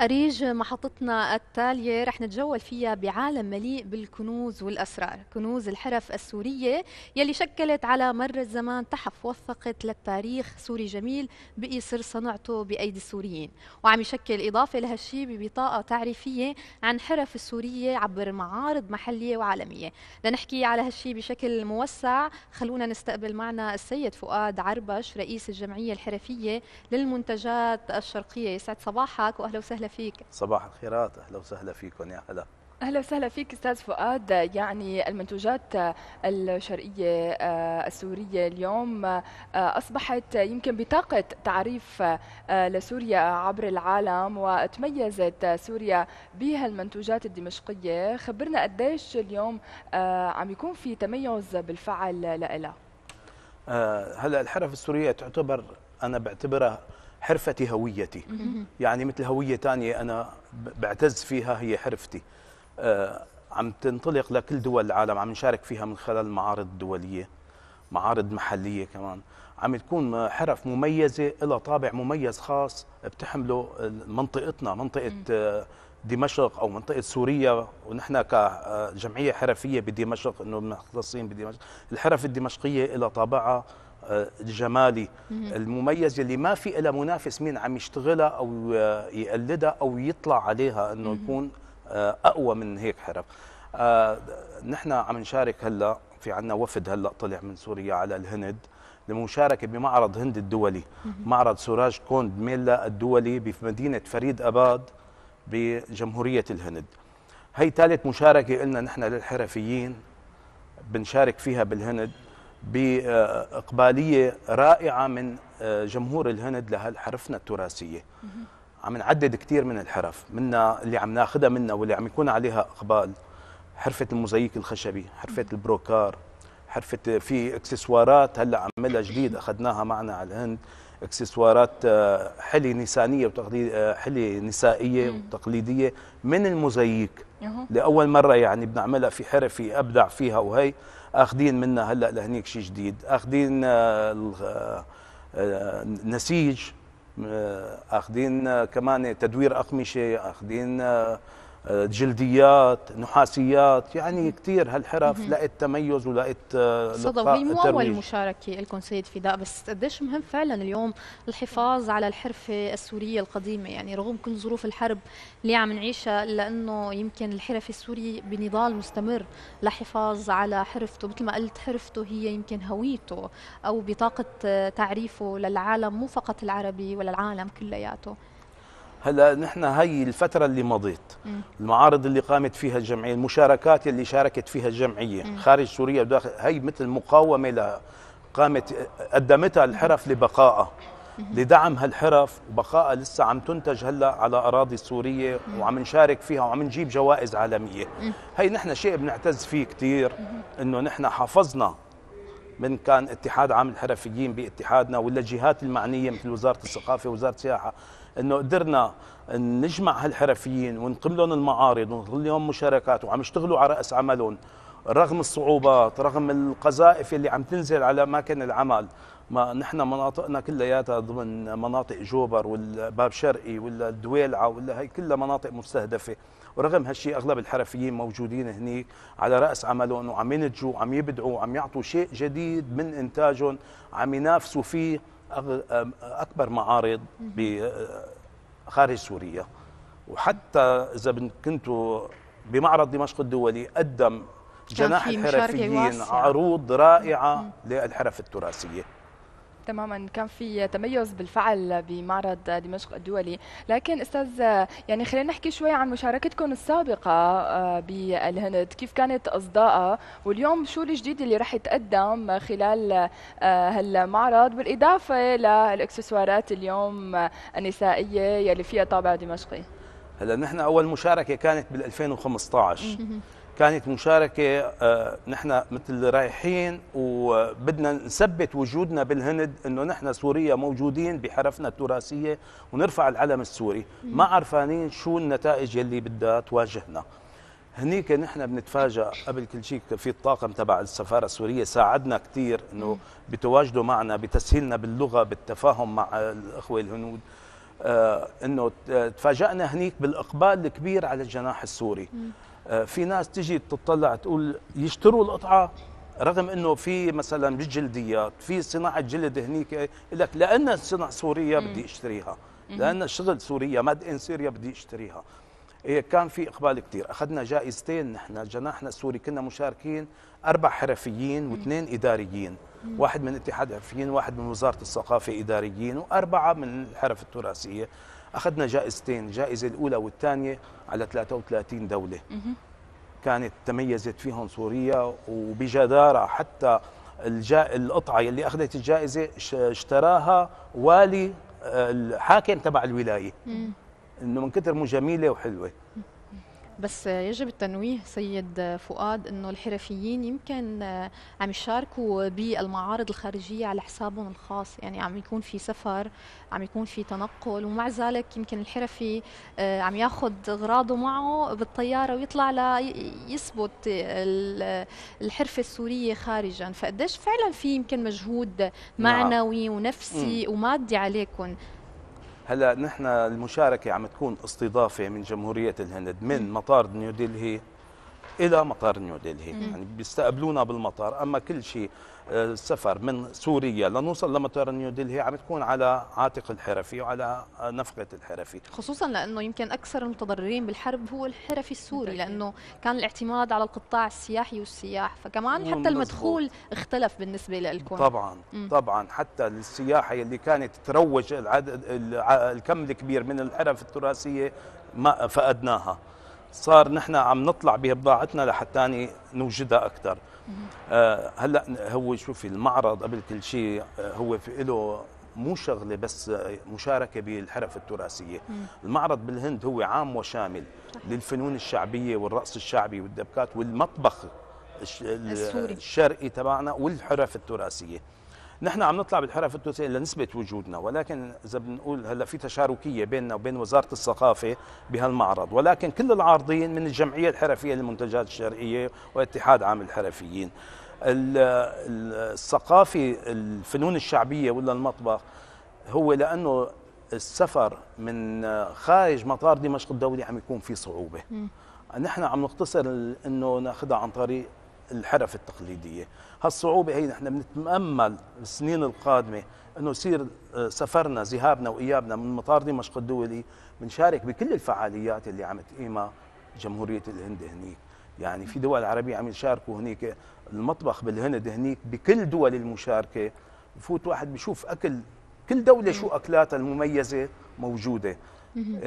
أريج محطتنا التالية رح نتجول فيها بعالم مليء بالكنوز والأسرار كنوز الحرف السورية يلي شكلت على مر الزمان تحف وثقت للتاريخ سوري جميل بقي سر صنعته بأيدي السوريين وعم يشكل إضافة لهالشي ببطاقة تعريفية عن حرف السورية عبر معارض محلية وعالمية لنحكي على هالشي بشكل موسع خلونا نستقبل معنا السيد فؤاد عربش رئيس الجمعية الحرفية للمنتجات الشرقية يسعد صباحك وأهلا وسهلا فيك صباح الخيرات أهلا وسهلا فيكم يا هلا اهلا وسهلا فيك استاذ فؤاد يعني المنتوجات الشرقيه آه، السوريه اليوم آه، اصبحت يمكن بطاقه تعريف آه، لسوريا عبر العالم وتميزت سوريا بها المنتوجات الدمشقيه خبرنا قديش اليوم عم يكون في تميز بالفعل لها هلا الحرف السوريه تعتبر انا بعتبرها حرفتي هويتي يعني مثل هوية ثانية أنا بعتز فيها هي حرفتي آه، عم تنطلق لكل دول العالم عم نشارك فيها من خلال معارض دولية معارض محلية كمان عم تكون حرف مميزة لها طابع مميز خاص بتحمله منطقتنا منطقة آه، دمشق أو منطقة سوريا ونحن كجمعية آه، حرفية بدمشق أنه مختصين بدمشق الحرف الدمشقية لها طابعها الجمالي آه، المميز اللي ما في لها منافس مين عم يشتغلها او آه، يقلدها او يطلع عليها انه يكون آه، اقوى من هيك حرف نحن عم نشارك هلا في عندنا وفد هلا طلع من سوريا على الهند لمشاركة بمعرض هند الدولي معرض سوراج كوند ميلا الدولي بمدينة فريد أباد بجمهورية الهند هي ثالث مشاركة لنا نحن للحرفيين بنشارك فيها بالهند باقباليه رائعه من آه، جمهور الهند لهالحرفنا التراثيه عم نعدد كثير من الحرف منا اللي عم ناخذها منا واللي عم يكون عليها اقبال حرفه المزيك الخشبي حرفه البروكار حرفه آه، في اكسسوارات هلا عملها جديد اخذناها معنا على الهند اكسسوارات آه، حلي نسانيه وتقليد حلي نسائيه وتقليديه من المزيك لاول مره يعني بنعملها في حرفي ابدع فيها وهي اخذين منا هلا لهنيك شيء جديد اخذين آه، آه، نسيج آه، اخذين كمان تدوير اقمشه اخذين جلديات نحاسيات يعني كثير هالحرف لقت تميز ولقت آه، صدى وهي مو اول مشاركه لكم سيد فداء بس قديش مهم فعلا اليوم الحفاظ على الحرفه السوريه القديمه يعني رغم كل ظروف الحرب اللي عم نعيشها الا انه يمكن الحرف السوري بنضال مستمر لحفاظ على حرفته مثل ما قلت حرفته هي يمكن هويته او بطاقه تعريفه للعالم مو فقط العربي ولا العالم كلياته هلا نحن هي الفترة اللي مضيت المعارض اللي قامت فيها الجمعية المشاركات اللي شاركت فيها الجمعية مم. خارج سوريا وداخل هي مثل مقاومة لها قامت قدمتها الحرف لبقائها لدعم هالحرف وبقائها لسه عم تنتج هلا على اراضي سوريه وعم نشارك فيها وعم نجيب جوائز عالميه هي نحن شيء بنعتز فيه كثير انه نحن حافظنا من كان اتحاد عام الحرفيين باتحادنا ولا الجهات المعنيه مثل وزاره الثقافه وزاره السياحه انه قدرنا نجمع هالحرفيين ونقيم لهم المعارض ونقيم لهم مشاركات وعم يشتغلوا على راس عملهم رغم الصعوبات رغم القذائف اللي عم تنزل على اماكن العمل ما نحن مناطقنا كلياتها ضمن مناطق جوبر والباب شرقي ولا الدويلعه ولا هي كلها مناطق مستهدفه ورغم هالشيء اغلب الحرفيين موجودين هنيك على راس عملهم وعم ينتجوا وعم يبدعوا وعم يعطوا شيء جديد من انتاجهم عم ينافسوا فيه اكبر معارض خارج سوريا وحتى اذا كنتوا بمعرض دمشق الدولي قدم جناح الحرفيين عروض رائعه للحرف التراثيه تماما كان في تميز بالفعل بمعرض دمشق الدولي لكن استاذ يعني خلينا نحكي شوي عن مشاركتكم السابقه آه، بالهند كيف كانت اصداءها واليوم شو الجديد اللي رح يتقدم خلال آه، هالمعرض بالاضافه للاكسسوارات اليوم النسائيه يلي فيها طابع دمشقي هلا نحن اول مشاركه كانت بال 2015 كانت مشاركة آه، نحن مثل رايحين وبدنا نثبت وجودنا بالهند انه نحن سوريا موجودين بحرفنا التراثية ونرفع العلم السوري ما عرفانين شو النتائج يلي بدها تواجهنا هنيك نحن بنتفاجأ قبل كل شيء في الطاقم تبع السفارة السورية ساعدنا كثير انه بتواجده معنا بتسهيلنا باللغة بالتفاهم مع الاخوة الهنود آه انه تفاجأنا هنيك بالاقبال الكبير على الجناح السوري آه، في ناس تجي تطلع تقول يشتروا القطعه رغم انه في مثلا بالجلديات في صناعه جلد هنيك لك لان صنع سوريه بدي اشتريها لان الشغل سوريا ماد ان سوريا بدي اشتريها إيه، كان في اقبال كثير اخذنا جائزتين نحن جناحنا السوري كنا مشاركين اربع حرفيين واثنين اداريين واحد من اتحاد حرفيين واحد من وزاره الثقافه اداريين واربعه من الحرف التراثيه اخذنا جائزتين الجائزه الاولى والثانيه على 33 دوله كانت تميزت فيهم سوريا وبجداره حتى الجا... القطعه اللي اخذت الجائزه اشتراها والي آه، الحاكم تبع الولايه انه من كثر مو جميله وحلوه بس يجب التنويه سيد فؤاد انه الحرفيين يمكن آه، عم يشاركوا بالمعارض الخارجيه على حسابهم الخاص يعني عم يكون في سفر عم يكون في تنقل ومع ذلك يمكن الحرفي آه، عم ياخذ اغراضه معه بالطياره ويطلع ليثبت الحرفه السوريه خارجا فقديش فعلا في يمكن مجهود نعم. معنوي ونفسي ومادي عليكم هلا نحن المشاركه عم تكون استضافه من جمهوريه الهند من م. مطار نيودلهي الى مطار نيودلهي يعني بيستقبلونا بالمطار اما كل شيء السفر من سوريا لنوصل لمطار نيودلهي عم تكون على عاتق الحرفي وعلى نفقة الحرفي خصوصا لأنه يمكن أكثر المتضررين بالحرب هو الحرفي السوري لأنه كان الاعتماد على القطاع السياحي والسياح فكمان حتى المدخول اختلف بالنسبة لكم طبعا م. طبعا حتى السياحة اللي كانت تروج العدد الكم الكبير من الحرف التراثية ما فقدناها صار نحن عم نطلع ببضاعتنا لحتى نوجدها أكثر آه، هلا هو شوفي المعرض قبل كل شيء آه، هو في له مو شغله بس آه، مشاركه بالحرف التراثيه المعرض بالهند هو عام وشامل للفنون الشعبيه والرقص الشعبي والدبكات والمطبخ السوري. الشرقي تبعنا والحرف التراثيه نحن عم نطلع بالحرف التونسيه لنثبت وجودنا ولكن اذا بنقول هلا في تشاركيه بيننا وبين وزاره الثقافه بهالمعرض ولكن كل العارضين من الجمعيه الحرفيه للمنتجات الشرقيه واتحاد عام الحرفيين الثقافه الفنون الشعبيه ولا المطبخ هو لانه السفر من خارج مطار دمشق الدولي عم يكون في صعوبه نحن عم نقتصر انه ناخذها عن طريق الحرف التقليديه هالصعوبه هي نحن بنتامل السنين القادمه انه يصير آه، سفرنا ذهابنا وايابنا من مطار دمشق الدولي بنشارك بكل الفعاليات اللي عم تقيمها جمهوريه الهند هنيك يعني في دول عربيه عم يشاركوا هنيك المطبخ بالهند هنيك بكل دول المشاركه بفوت واحد بشوف اكل كل دوله شو اكلاتها المميزه موجوده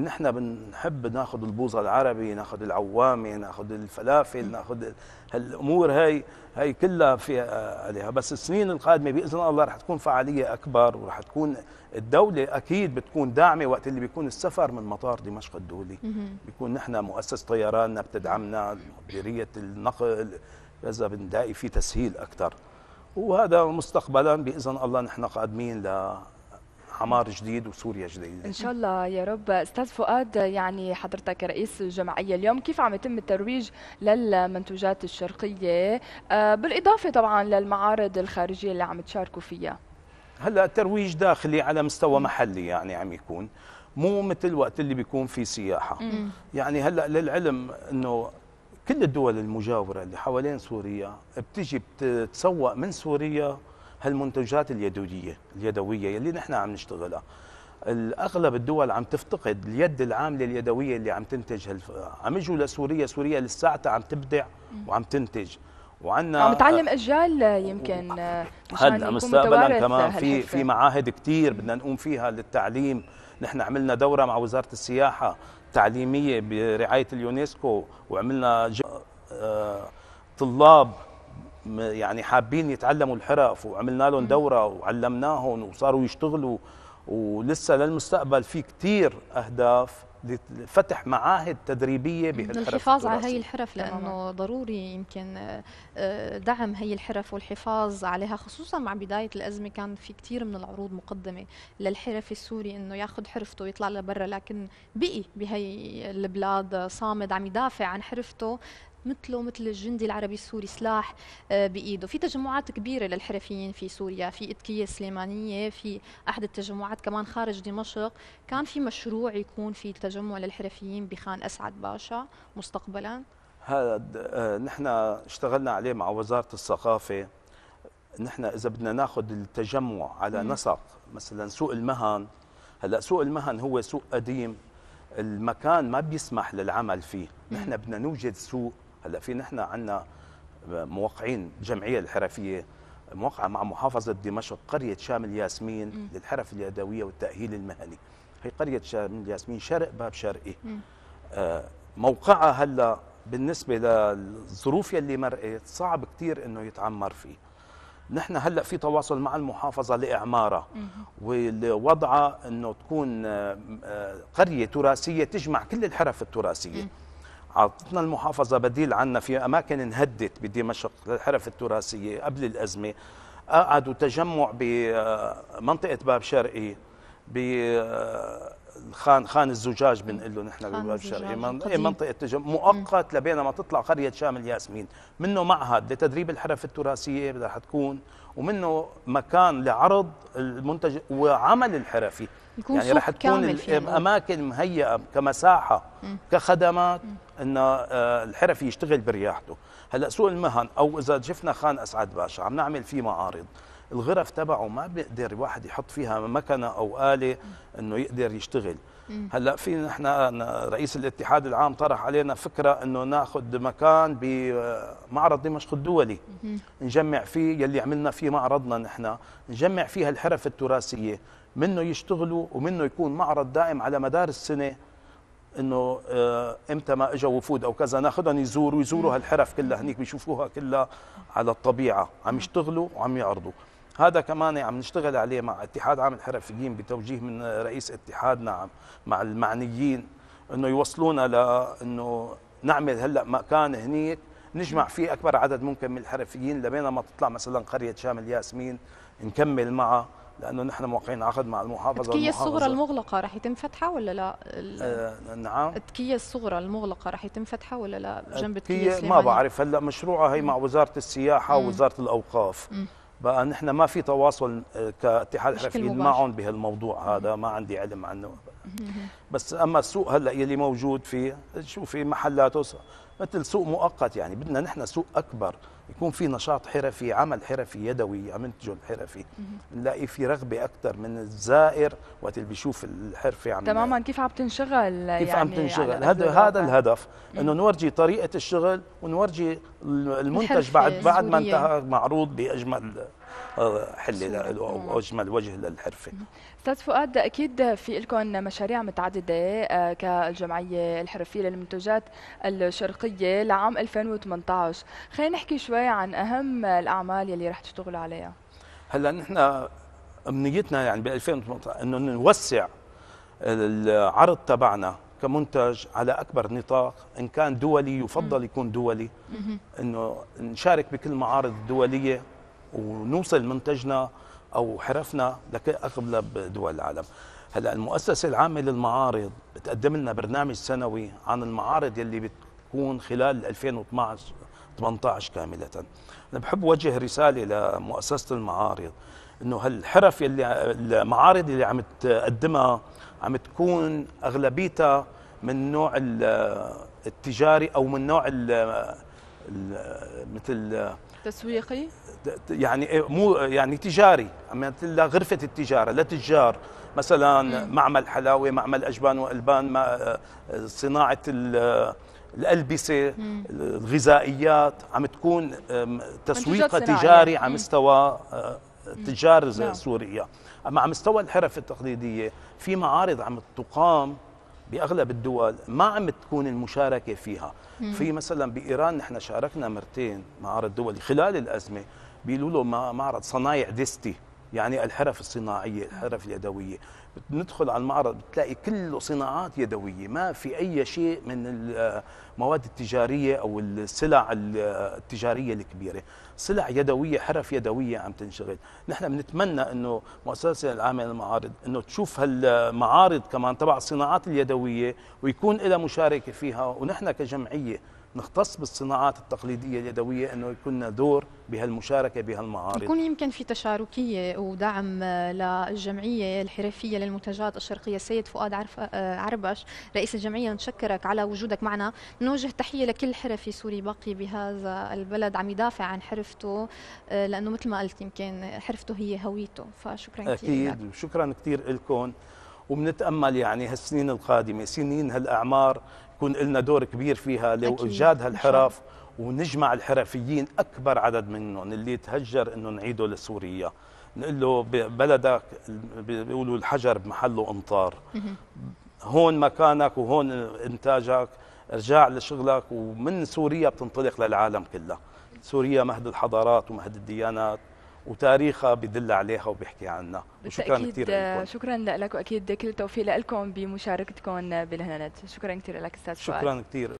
نحن بنحب ناخذ البوظه العربي ناخذ العوامه ناخذ الفلافل ناخذ هالامور هاي هاي كلها في آه، عليها بس السنين القادمه باذن الله رح تكون فعاليه اكبر ورح تكون الدوله اكيد بتكون داعمه وقت اللي بيكون السفر من مطار دمشق الدولي بيكون نحن مؤسسه طيراننا بتدعمنا مديريه النقل كذا بنلاقي في تسهيل اكثر وهذا مستقبلا باذن الله نحن قادمين ل عمار جديد وسوريا جديده ان شاء الله يا رب استاذ فؤاد يعني حضرتك رئيس الجمعيه اليوم كيف عم يتم الترويج للمنتوجات الشرقيه آه، بالاضافه طبعا للمعارض الخارجيه اللي عم تشاركوا فيها هلا الترويج داخلي على مستوى محلي يعني عم يكون مو مثل وقت اللي بيكون في سياحه يعني هلا للعلم انه كل الدول المجاوره اللي حوالين سوريا بتجي بتتسوق من سوريا هالمنتجات اليدويه اليدويه اللي نحن عم نشتغلها اغلب الدول عم تفتقد اليد العامله اليدويه اللي عم تنتج هالف... عم يجوا لسوريا سوريا لساتها عم تبدع وعم تنتج وعندنا عم تعلم اجيال يمكن آه، هلا مستقبلا كمان في في معاهد كثير بدنا نقوم فيها للتعليم نحن عملنا دوره مع وزاره السياحه تعليميه برعايه اليونسكو وعملنا آه، طلاب يعني حابين يتعلموا الحرف وعملنا لهم دوره وعلمناهم وصاروا يشتغلوا ولسه للمستقبل في كثير اهداف لفتح معاهد تدريبيه بهالحرف الحفاظ على هي الحرف لانه ضروري يمكن آه، آه، دعم هي الحرف والحفاظ عليها خصوصا مع بدايه الازمه كان في كثير من العروض مقدمه للحرف السوري انه ياخذ حرفته ويطلع لبرا لكن بقي بهي البلاد صامد عم يدافع عن حرفته مثله مثل الجندي العربي السوري سلاح آه، بايده في تجمعات كبيره للحرفيين في سوريا في اتكيه سليمانيه في احد التجمعات كمان خارج دمشق كان في مشروع يكون في تجمع للحرفيين بخان اسعد باشا مستقبلا هذا آه، نحن اشتغلنا عليه مع وزاره الثقافه نحن اذا بدنا ناخذ التجمع على نسق مثلا سوق المهن هلا سوق المهن هو سوق قديم المكان ما بيسمح للعمل فيه نحن بدنا نوجد سوق هلا في نحن عندنا موقعين جمعيه الحرفيه موقعه مع محافظه دمشق قريه شامل ياسمين م. للحرف اليدويه والتاهيل المهني هي قريه شامل ياسمين شرق باب شرقي آه موقعها هلا بالنسبه للظروف يلي مرقت صعب كثير انه يتعمر فيه نحن هلا في تواصل مع المحافظه لاعمارها ووضعها انه تكون آه، آه، قريه تراثيه تجمع كل الحرف التراثيه اعطتنا المحافظه بديل عنا في اماكن انهدت بدمشق الحرف التراثيه قبل الازمه قعدوا تجمع بمنطقه باب شرقي ب خان الزجاج بنقول له نحن بباب شرقي منطقه تجمع مؤقت لبين ما تطلع قريه شام الياسمين منه معهد لتدريب الحرف التراثيه رح تكون ومنه مكان لعرض المنتج وعمل الحرفي يعني رح تكون الاماكن مهيئه كمساحه كخدمات ان آه، الحرفي يشتغل برياحته هلا سوق المهن او اذا شفنا خان اسعد باشا عم نعمل فيه معارض الغرف تبعه ما بيقدر واحد يحط فيها مكنه او اله انه يقدر يشتغل هلا في نحن رئيس الاتحاد العام طرح علينا فكره انه ناخذ مكان بمعرض آه، دمشق الدولي نجمع فيه يلي عملنا فيه معرضنا نحن نجمع فيها الحرف التراثيه منه يشتغلوا ومنه يكون معرض دائم على مدار السنه انه آه، امتى ما اجى وفود او كذا ناخذهم يزوروا يزوروا هالحرف كلها هنيك بيشوفوها كلها على الطبيعه عم يشتغلوا وعم يعرضوا هذا كمان يعني عم نشتغل عليه مع اتحاد عام الحرفيين بتوجيه من رئيس اتحادنا مع المعنيين انه يوصلونا لانه نعمل هلا مكان هنيك نجمع فيه اكبر عدد ممكن من الحرفيين لبين ما تطلع مثلا قريه شام الياسمين نكمل معها لانه نحن موقعين عقد مع المحافظه التكيه الصغرى المغلقه رح يتم فتحها ولا لا؟ آه نعم التكيه الصغرى المغلقه رح يتم فتحها ولا لا جنب التكيه ما بعرف هلا مشروعها هي مع وزاره السياحه ووزاره الاوقاف مم. بقى نحن ما في تواصل آه، كاتحاد حرفيين معهم بهالموضوع هذا ما عندي علم عنه بس اما السوق هلا يلي موجود فيه شوفي محلاته مثل سوق مؤقت يعني بدنا نحن سوق اكبر يكون في نشاط حرفي عمل حرفي يدوي ينتجه الحرفي نلاقي في رغبه اكثر من الزائر وقت اللي بيشوف الحرفه عم تماما كيف عم تنشغل يعني كيف يعني عم تنشغل هذا هذا آه. الهدف انه نورجي طريقه الشغل ونورجي المنتج بعد بعد ما انتهى معروض باجمل حل واجمل وجه للحرفه استاذ فؤاد اكيد في لكم مشاريع متعدده آه، كالجمعيه الحرفيه للمنتجات الشرقيه لعام 2018 خلينا نحكي شوي عن اهم الاعمال يلي رح تشتغلوا عليها هلا نحن امنيتنا يعني ب 2018 انه نوسع العرض تبعنا كمنتج على اكبر نطاق ان كان دولي يفضل يكون دولي انه نشارك بكل المعارض الدوليه ونوصل منتجنا او حرفنا لاغلب دول العالم هلا المؤسسه العامه للمعارض بتقدم لنا برنامج سنوي عن المعارض يلي بتكون خلال 2012 18 كامله انا بحب وجه رساله لمؤسسه المعارض انه هالحرف يلي المعارض اللي عم تقدمها عم تكون اغلبيتها من نوع التجاري او من نوع ال مثل تسويقي يعني إيه، مو يعني تجاري مثل غرفه التجاره لتجار مثلا مم. معمل حلاوه معمل اجبان والبان آه، صناعه آه، الالبسه مم. الغذائيات عم تكون تسويق تجاري على مستوى آه، تجار نعم. سوريا اما على مستوى الحرف التقليديه في معارض عم تقام باغلب الدول ما عم تكون المشاركه فيها مم. في مثلا بايران نحن شاركنا مرتين معارض دولي خلال الازمه بيقولوا له معرض صنايع ديستي يعني الحرف الصناعية الحرف اليدوية ندخل على المعرض بتلاقي كله صناعات يدوية ما في أي شيء من المواد التجارية أو السلع التجارية الكبيرة سلع يدوية حرف يدوية عم تنشغل نحن بنتمنى أنه مؤسسة العامة للمعارض أنه تشوف هالمعارض كمان تبع الصناعات اليدوية ويكون لها مشاركة فيها ونحن كجمعية نختص بالصناعات التقليدية اليدوية أنه يكون دور بهالمشاركة بهالمعارض يكون يمكن في تشاركية ودعم آه، للجمعية الحرفية للمنتجات الشرقية السيد فؤاد عرف آه، عربش رئيس الجمعية نشكرك على وجودك معنا نوجه تحية لكل حرفي سوري باقي بهذا البلد عم يدافع عن حرفته آه، لأنه مثل ما قلت يمكن حرفته هي هويته فشكرا كثير أكيد وشكرا كثير لكم وبنتامل يعني هالسنين القادمه سنين هالاعمار يكون لنا دور كبير فيها لو ايجاد هالحرف ونجمع الحرفيين اكبر عدد منهم اللي تهجر انه نعيده لسوريا نقول له بلدك بيقولوا الحجر بمحله امطار هون مكانك وهون انتاجك ارجع لشغلك ومن سوريا بتنطلق للعالم كله سوريا مهد الحضارات ومهد الديانات وتاريخها بدل عليها وبيحكي عنها وشكرا كثير لكم آه، شكرا لك واكيد كل التوفيق لكم بمشاركتكم بالهنانات شكرا كثير لك استاذ شكرا كثير